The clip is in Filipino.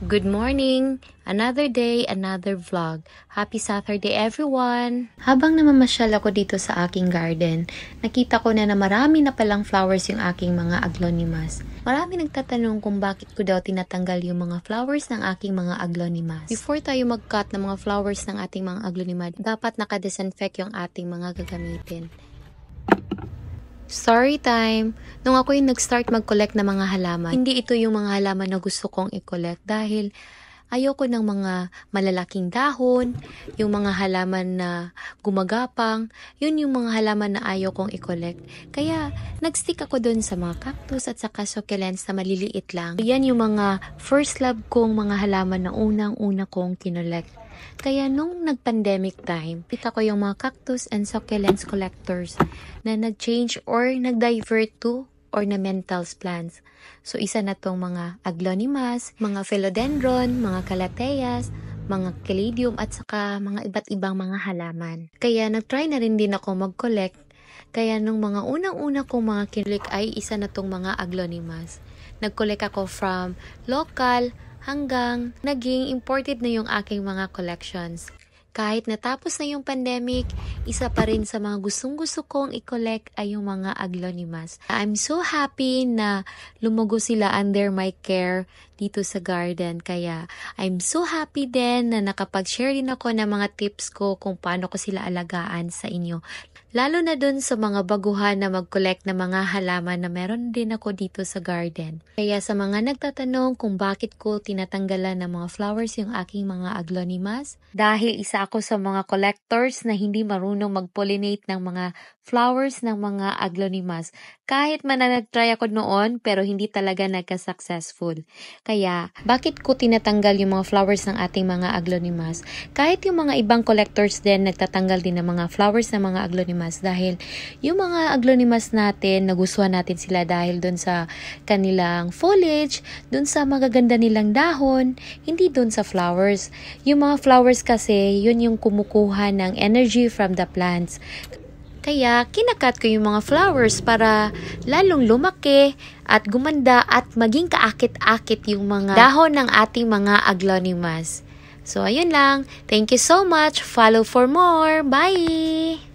Good morning! Another day, another vlog. Happy Saturday everyone! Habang namamasyal ako dito sa aking garden, nakita ko na na marami na palang flowers yung aking mga aglonimas. Marami nagtatanong kung bakit ko daw tinatanggal yung mga flowers ng aking mga aglonimas. Before tayo mag-cut ng mga flowers ng ating mga aglonimas, dapat nakadesinfect yung ating mga gagamitin. Story time! Nung ako yung nag-start mag-collect ng mga halaman, hindi ito yung mga halaman na gusto kong i-collect dahil Ayoko ng mga malalaking dahon, yung mga halaman na gumagapang, yun yung mga halaman na ayokong i-collect. Kaya nagstick ako dun sa mga cactus at saka succulents na maliliit lang. Yan yung mga first love kong mga halaman na unang-una kong kinolect. Kaya nung nag-pandemic time, kita ko yung mga cactus and succulents collectors na nag-change or nag-divert to ornamentals plants. So isa na tong mga aglonimas, mga philodendron, mga calatheas, mga caladium at saka mga iba't ibang mga halaman. Kaya nagtry na rin din ako mag-collect. Kaya nung mga unang-una kong mga kinulik ay isa na tong mga aglonimas. Nag-collect ako from local hanggang naging imported na yung aking mga collections. Kahit natapos na yung pandemic, isa pa rin sa mga gustong-gusto kong i-collect ay yung mga aglonimas. I'm so happy na lumago sila under my care dito sa garden. Kaya I'm so happy din na nakapag-share din ako ng mga tips ko kung paano ko sila alagaan sa inyo. Lalo na dun sa mga baguhan na mag-collect ng mga halaman na meron din ako dito sa garden. Kaya sa mga nagtatanong kung bakit ko tinatanggalan ng mga flowers yung aking mga aglonimas, dahil isa ako sa mga collectors na hindi marunong mag-pollinate ng mga flowers ng mga aglonimas. Kahit man mananag-try ako noon pero hindi talaga nagka-successful. Kaya, bakit ko tinatanggal yung mga flowers ng ating mga aglonimas? Kahit yung mga ibang collectors din nagtatanggal din ng mga flowers ng mga aglonimas dahil yung mga aglonimas natin, nagustuhan natin sila dahil doon sa kanilang foliage, doon sa magaganda nilang dahon, hindi doon sa flowers. Yung mga flowers kasi, yun yung kumukuha ng energy from the plants. Kaya kinakat ko yung mga flowers para lalong lumaki at gumanda at maging kaakit-akit yung mga dahon ng ating mga aglonimas. So ayun lang. Thank you so much. Follow for more. Bye!